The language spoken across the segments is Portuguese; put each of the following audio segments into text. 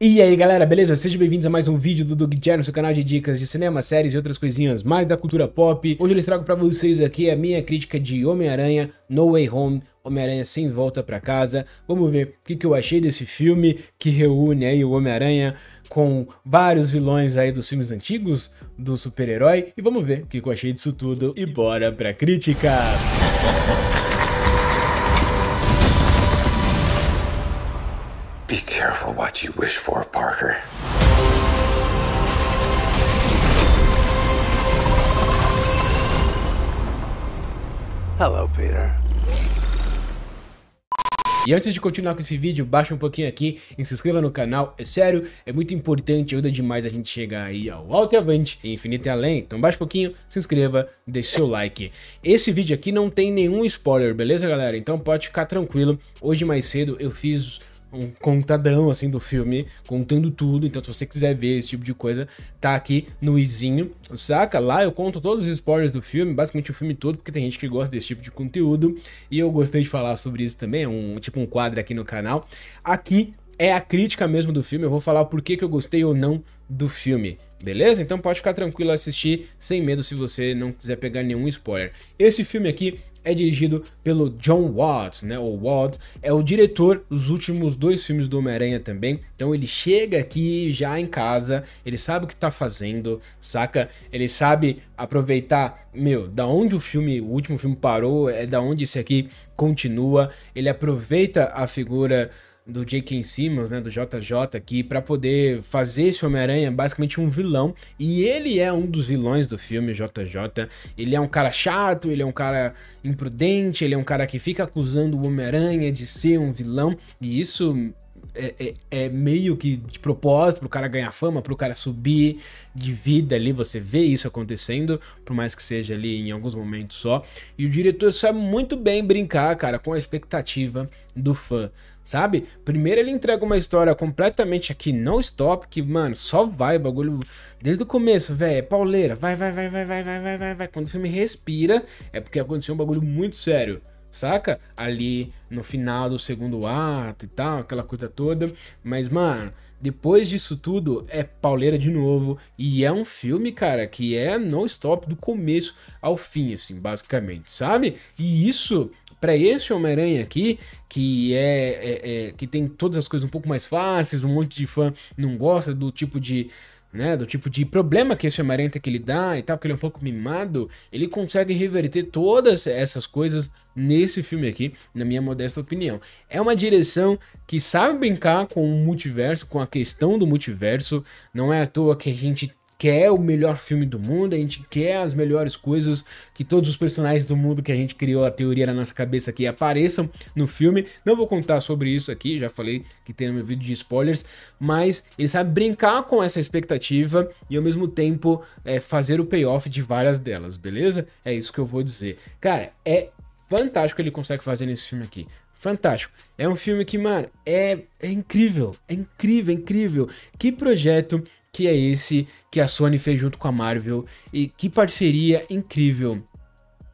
E aí galera, beleza? Sejam bem-vindos a mais um vídeo do Doug no seu canal de dicas de cinema, séries e outras coisinhas mais da cultura pop. Hoje eu trago para vocês aqui a minha crítica de Homem-Aranha No Way Home, Homem-Aranha sem volta para casa. Vamos ver o que, que eu achei desse filme que reúne aí o Homem-Aranha com vários vilões aí dos filmes antigos do super-herói. E vamos ver o que, que eu achei disso tudo e bora pra crítica! what you wish for, Parker. Hello, Peter. E antes de continuar com esse vídeo, baixa um pouquinho aqui e se inscreva no canal, é sério, é muito importante, ajuda demais a gente chegar aí ao alto e avante e infinito e além. Então baixa um pouquinho, se inscreva, deixe seu like. Esse vídeo aqui não tem nenhum spoiler, beleza galera? Então pode ficar tranquilo, hoje mais cedo eu fiz um contadão assim do filme, contando tudo. Então, se você quiser ver esse tipo de coisa, tá aqui no Izinho, saca? Lá eu conto todos os spoilers do filme, basicamente o filme todo, porque tem gente que gosta desse tipo de conteúdo. E eu gostei de falar sobre isso também, é um tipo um quadro aqui no canal. Aqui é a crítica mesmo do filme, eu vou falar por que, que eu gostei ou não do filme. Beleza? Então pode ficar tranquilo assistir sem medo se você não quiser pegar nenhum spoiler. Esse filme aqui é dirigido pelo John Watts, né? O Watts é o diretor dos últimos dois filmes do Homem-Aranha também. Então ele chega aqui já em casa, ele sabe o que tá fazendo, saca? Ele sabe aproveitar, meu, da onde o filme, o último filme parou, é da onde esse aqui continua. Ele aproveita a figura do J.K. Simmons, né, do JJ aqui, para poder fazer esse Homem-Aranha basicamente um vilão, e ele é um dos vilões do filme JJ. Ele é um cara chato, ele é um cara imprudente, ele é um cara que fica acusando o Homem-Aranha de ser um vilão, e isso é, é, é, meio que de propósito pro cara ganhar fama, pro cara subir de vida ali, você vê isso acontecendo, por mais que seja ali em alguns momentos só. E o diretor sabe muito bem brincar, cara, com a expectativa do fã, sabe? Primeiro ele entrega uma história completamente aqui, não stop, que, mano, só vai bagulho desde o começo, velho, é pauleira, vai, vai, vai, vai, vai, vai, vai, vai, vai. Quando o filme respira, é porque aconteceu um bagulho muito sério saca? Ali no final do segundo ato e tal, aquela coisa toda. Mas, mano, depois disso tudo, é pauleira de novo. E é um filme, cara, que é non-stop do começo ao fim, assim, basicamente, sabe? E isso para esse Homem-Aranha aqui, que é, é, é, que tem todas as coisas um pouco mais fáceis, um monte de fã não gosta do tipo de né? Do tipo de problema que esse Amarenta que ele dá e tal, que ele é um pouco mimado, ele consegue reverter todas essas coisas nesse filme aqui, na minha modesta opinião. É uma direção que sabe brincar com o multiverso, com a questão do multiverso, não é à toa que a gente quer o melhor filme do mundo, a gente quer as melhores coisas, que todos os personagens do mundo que a gente criou a teoria na nossa cabeça aqui apareçam no filme. Não vou contar sobre isso aqui, já falei que tem no meu vídeo de spoilers, mas ele sabe brincar com essa expectativa e ao mesmo tempo é, fazer o payoff de várias delas, beleza? É isso que eu vou dizer. Cara, é fantástico que ele consegue fazer nesse filme aqui. Fantástico. É um filme que, mano, é, é incrível. É incrível, é incrível. Que projeto que é esse que a Sony fez junto com a Marvel e que parceria incrível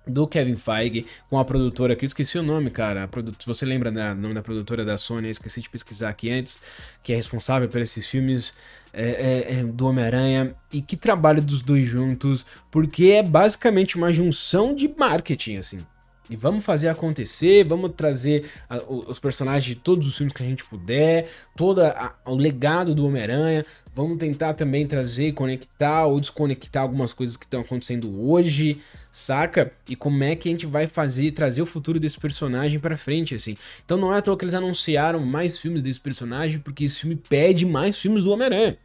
do Kevin Feige com a produtora que eu esqueci o nome, cara. Se você lembra né, o nome da produtora da Sony, eu esqueci de pesquisar aqui antes, que é responsável por esses filmes é, é, é, do Homem-Aranha e que trabalho dos dois juntos, porque é basicamente uma junção de marketing, assim. E vamos fazer acontecer, vamos trazer a, os personagens de todos os filmes que a gente puder, todo a, o legado do Homem-Aranha, Vamos tentar também trazer, conectar ou desconectar algumas coisas que estão acontecendo hoje, saca? E como é que a gente vai fazer, trazer o futuro desse personagem para frente, assim. Então não é à toa que eles anunciaram mais filmes desse personagem, porque esse filme pede mais filmes do Homem-Aranha.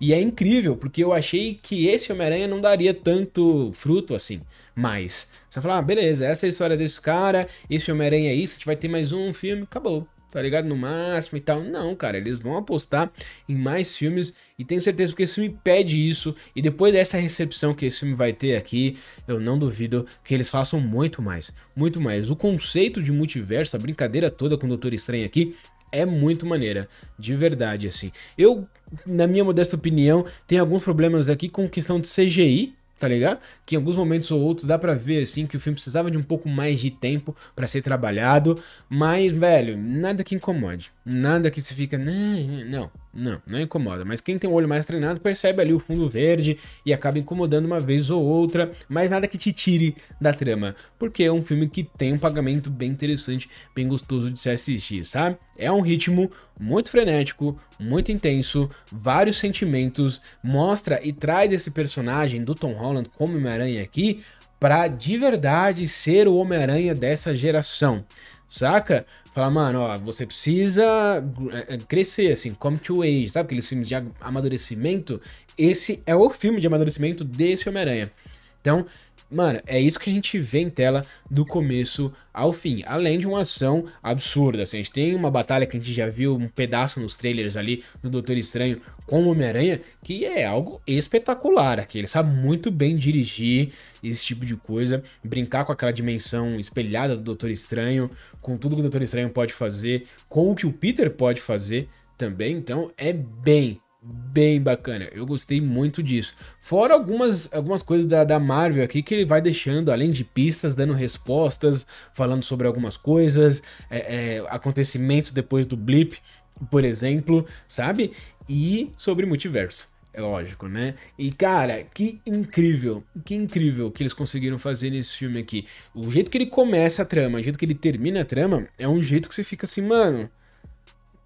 E é incrível, porque eu achei que esse Homem-Aranha não daria tanto fruto assim. Mas você vai falar, ah, beleza, essa é a história desse cara, esse Homem-Aranha é isso, a gente vai ter mais um filme, acabou tá ligado? No máximo e tal. Não, cara, eles vão apostar em mais filmes e tenho certeza que esse filme pede isso. E depois dessa recepção que esse filme vai ter aqui, eu não duvido que eles façam muito mais. Muito mais. O conceito de multiverso, a brincadeira toda com o Doutor Estranho aqui, é muito maneira, de verdade, assim. Eu, na minha modesta opinião, tenho alguns problemas aqui com questão de CGI, tá ligado? Que em alguns momentos ou outros dá para ver assim que o filme precisava de um pouco mais de tempo para ser trabalhado, mas velho, nada que incomode. Nada que se fica, não, não, não incomoda. Mas quem tem o olho mais treinado percebe ali o fundo verde e acaba incomodando uma vez ou outra, mas nada que te tire da trama, porque é um filme que tem um pagamento bem interessante, bem gostoso de se assistir, sabe? É um ritmo muito frenético, muito intenso, vários sentimentos, mostra e traz esse personagem do Tom Holland como Homem-Aranha aqui para de verdade ser o Homem-Aranha dessa geração, saca? Falar, mano, ó, você precisa eh, eh, crescer, assim, come to age, sabe? Aqueles filmes de amadurecimento. Esse é o filme de amadurecimento desse Homem-Aranha. Então, Mano, é isso que a gente vê em tela do começo ao fim. Além de uma ação absurda. Assim, a gente tem uma batalha que a gente já viu um pedaço nos trailers ali do Doutor Estranho com o Homem-Aranha, que é algo espetacular. Aqui. Ele sabe muito bem dirigir esse tipo de coisa, brincar com aquela dimensão espelhada do Doutor Estranho, com tudo que o Doutor Estranho pode fazer, com o que o Peter pode fazer também. Então é bem, bem bacana. Eu gostei muito disso. Fora algumas, algumas coisas da, da Marvel aqui que ele vai deixando, além de pistas, dando respostas, falando sobre algumas coisas, é, é, acontecimentos depois do blip, por exemplo, sabe? E sobre multiverso. É lógico, né? E cara, que incrível, que incrível que eles conseguiram fazer nesse filme aqui. O jeito que ele começa a trama, o jeito que ele termina a trama, é um jeito que você fica assim, mano.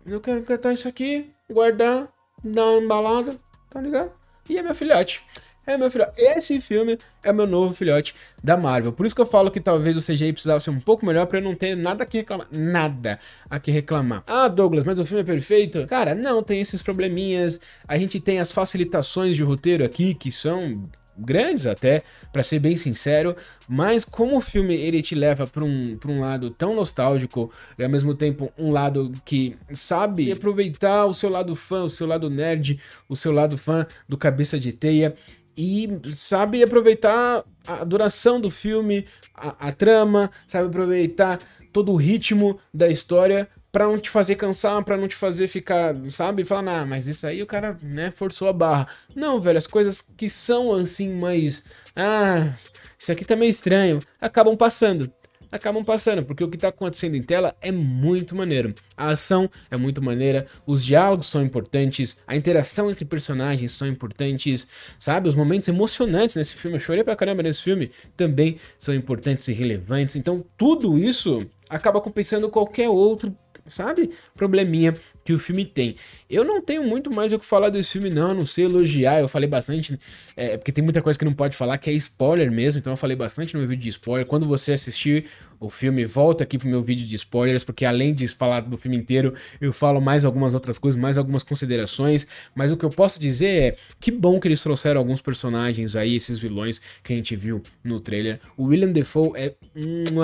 Eu quero catar isso aqui, guardar, dá uma embalada, tá ligado? E é meu filhote. É meu filhote. Esse filme é meu novo filhote da Marvel. Por isso que eu falo que talvez o CGI precisava ser um pouco melhor para eu não ter nada que reclamar. Nada a que reclamar. Ah, Douglas, mas o filme é perfeito? Cara, não, tem esses probleminhas. A gente tem as facilitações de roteiro aqui que são grandes até, para ser bem sincero, mas como o filme ele te leva para um, um lado tão nostálgico e ao mesmo tempo um lado que sabe aproveitar o seu lado fã, o seu lado nerd, o seu lado fã do cabeça de teia e sabe aproveitar a duração do filme, a, a trama, sabe aproveitar todo o ritmo da história para não te fazer cansar, para não te fazer ficar, sabe? Falar, ah, mas isso aí o cara, né, forçou a barra. Não, velho, as coisas que são assim, mas. Ah, isso aqui tá meio estranho. Acabam passando. Acabam passando, porque o que tá acontecendo em tela é muito maneiro. A ação é muito maneira, os diálogos são importantes, a interação entre personagens são importantes, sabe? Os momentos emocionantes nesse filme, eu chorei pra caramba nesse filme, também são importantes e relevantes. Então, tudo isso acaba compensando qualquer outro sabe? Probleminha que o filme tem. Eu não tenho muito mais o que falar desse filme, não, não sei elogiar. Eu falei bastante, é, porque tem muita coisa que não pode falar, que é spoiler mesmo, então eu falei bastante no meu vídeo de spoiler. Quando você assistir o filme, volta aqui pro meu vídeo de spoilers, porque além de falar do filme inteiro, eu falo mais algumas outras coisas, mais algumas considerações. Mas o que eu posso dizer é que bom que eles trouxeram alguns personagens aí, esses vilões que a gente viu no trailer. O William Defoe é.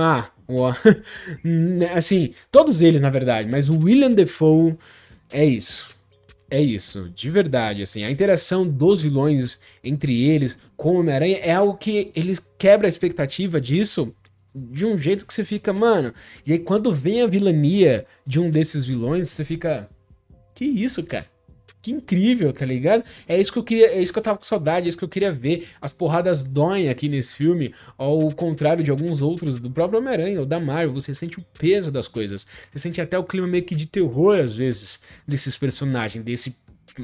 Ah, assim, todos eles na verdade, mas o William Defoe é isso. É isso, de verdade, assim, a interação dos vilões entre eles com o Homem-Aranha é algo que eles quebra a expectativa disso de um jeito que você fica, mano. E aí quando vem a vilania de um desses vilões, você fica, que isso, cara? que incrível, tá ligado? É isso que eu queria, é isso que eu tava com saudade, é isso que eu queria ver. As porradas doem aqui nesse filme, ao contrário de alguns outros, do próprio Homem-Aranha ou da Marvel, você sente o peso das coisas. Você sente até o clima meio que de terror, às vezes, desses personagens, desse,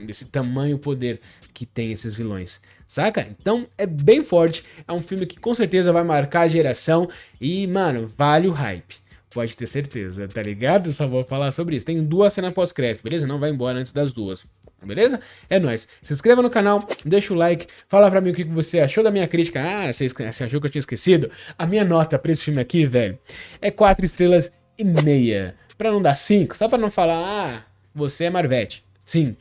desse tamanho poder que tem esses vilões. Saca? Então é bem forte, é um filme que com certeza vai marcar a geração e, mano, vale o hype. Pode ter certeza, tá ligado? Só vou falar sobre isso. Tem duas cenas pós-crédito, beleza? Não vai embora antes das duas. Beleza? É nóis. Se inscreva no canal, deixa o like, fala pra mim o que você achou da minha crítica. Ah, você, você achou que eu tinha esquecido? A minha nota pra esse filme aqui, velho, é 4 estrelas e meia. Pra não dar 5, só pra não falar, ah, você é Marvete. Sim,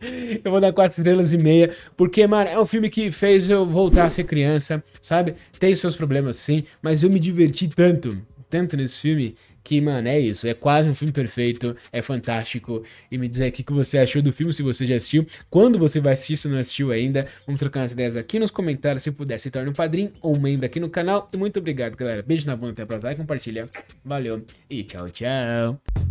Eu vou dar 4 estrelas e meia, porque, mano, é um filme que fez eu voltar a ser criança, sabe? Tem seus problemas sim, mas eu me diverti tanto, tanto nesse filme que, mano, é isso. É quase um filme perfeito, é fantástico. E me diz aqui o que você achou do filme, se você já assistiu, quando você vai assistir, se não assistiu ainda. Vamos trocar umas ideias aqui nos comentários. Se puder, se torne um padrinho ou um membro aqui no canal. E muito obrigado, galera. Beijo na bunda, até a próxima. Compartilha. Valeu e tchau, tchau.